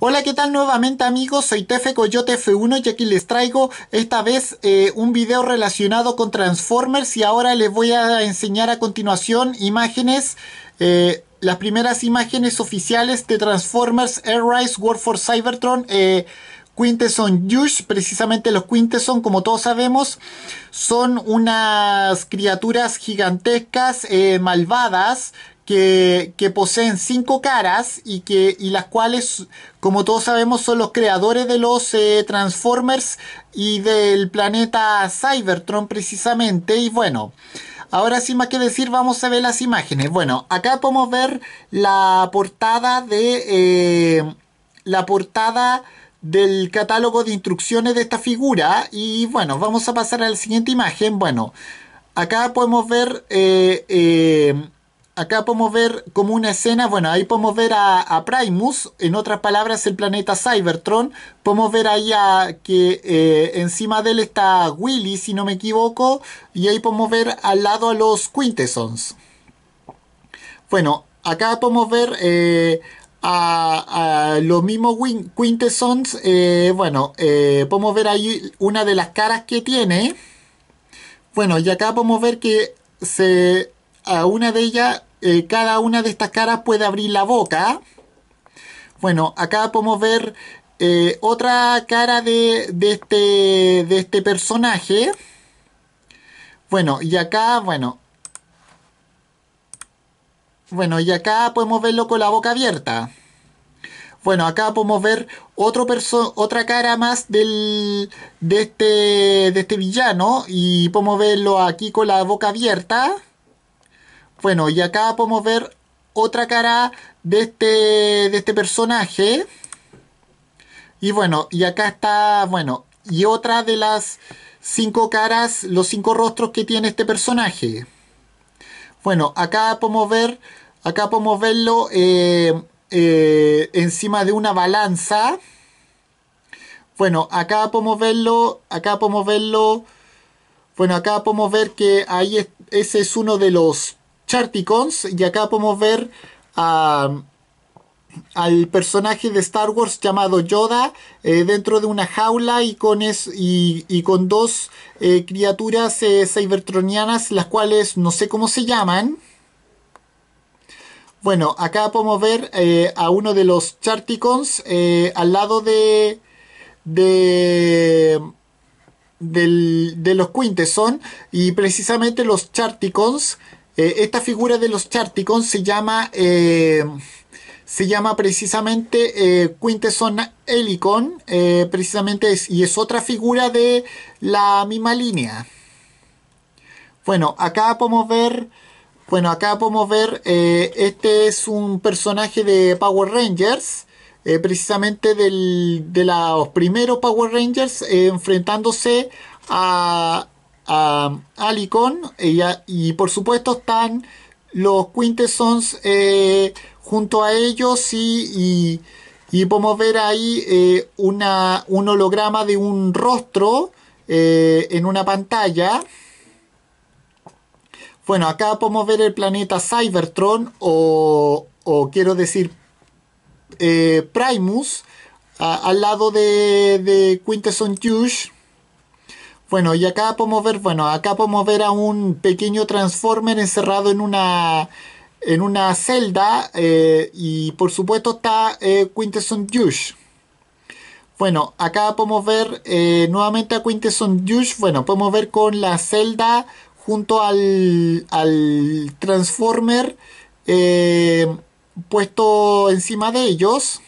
Hola, ¿qué tal nuevamente amigos? Soy Tefe Coyote F1 y aquí les traigo esta vez eh, un video relacionado con Transformers y ahora les voy a enseñar a continuación imágenes, eh, las primeras imágenes oficiales de Transformers rise World for Cybertron eh, Quintesson Yush, precisamente los Quintesson, como todos sabemos, son unas criaturas gigantescas, malvadas, que, poseen cinco caras y, que, y las cuales, como todos sabemos, son los creadores de los eh, Transformers y del planeta Cybertron precisamente. Y bueno, ahora sin más que decir, vamos a ver las imágenes. Bueno, acá podemos ver la portada de... Eh, la portada del catálogo de instrucciones de esta figura y bueno vamos a pasar a la siguiente imagen bueno acá podemos ver eh, acá podemos ver como una escena, bueno, ahí podemos ver a, Primus, en otras palabras el planeta Cybertron, podemos ver ahí que eh, encima de él está Willy, si no me equivoco, y ahí podemos ver al lado a los Quintessons. Bueno, acá podemos ver eh, a, los mismos Quintessons, eh, bueno, podemos ver ahí una de las caras que tiene. Bueno, y acá podemos ver que se a una de ellas eh, cada una de estas caras puede abrir la boca. Bueno, acá podemos ver eh, otra cara de, este, de, este, personaje. Bueno, y acá, bueno. Bueno, y acá podemos verlo con la boca abierta. Bueno, acá podemos ver otro otra cara más del, de, este, de este villano. Y podemos verlo aquí con la boca abierta. Bueno, y acá podemos ver otra cara de este, de este personaje. Y bueno, y acá está, bueno, y otra de las cinco caras, los cinco rostros que tiene este personaje. Bueno, acá podemos ver, acá podemos verlo eh, eh, encima de una balanza. Bueno, acá podemos verlo, acá podemos verlo. Bueno, acá podemos ver que ahí ese es uno de los Charticons y acá podemos ver al personaje de Star Wars llamado Yoda eh, dentro de una jaula y con, dos eh, criaturas eh, cybertronianas las cuales no sé cómo se llaman. Bueno, acá podemos ver a uno de los Charticons al lado de... de los Quintesson. y precisamente los Charticons eh, esta figura de los Charticons se llama, eh, se llama precisamente eh, Quintesson Helicon, precisamente y es otra figura de la misma línea. Bueno, acá podemos ver, bueno, acá podemos ver, este es un personaje de Power Rangers. precisamente de los primeros Power Rangers enfrentándose a, a Alicon y, y por supuesto están los Quintessons eh, junto a ellos y, podemos ver ahí eh, una, un holograma de un rostro eh, en una pantalla. Bueno, acá podemos ver el planeta Cybertron o, o quiero decir Primus al lado de, de Quintesson bueno, y acá podemos ver, bueno, acá podemos ver a un pequeño Transformer encerrado en una en una celda eh, y por supuesto está eh, Quintesson Yush. Bueno, acá podemos ver eh, nuevamente a Quintesson Yush. Bueno, podemos ver con la celda junto al, Transformer puesto encima de ellos.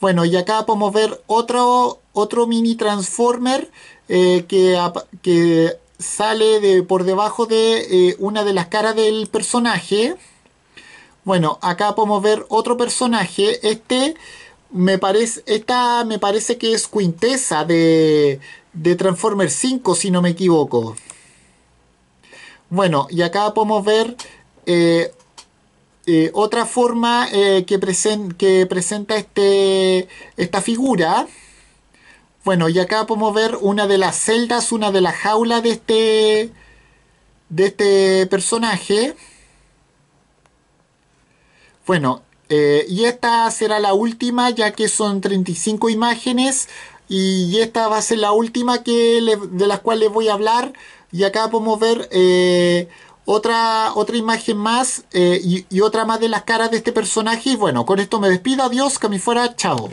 Bueno, y acá podemos ver otro, otro mini Transformer eh, que, sale de, por debajo de eh, una de las caras del personaje. Bueno, acá podemos ver otro personaje. Este me parece, me parece que es Quintessa de, de Transformers 5, si no me equivoco. Bueno, y acá podemos ver eh, otra forma que, que, presenta este, esta figura. Bueno, y acá podemos ver una de las celdas, una de las jaulas de este, de este personaje. Bueno, eh, y esta será la última ya que son 35 imágenes y esta va a ser la última que de las cuales les voy a hablar y acá podemos ver eh, otra, otra imagen más eh, y, otra más de las caras de este personaje y bueno, con esto me despido, adiós, que me fuera, chao.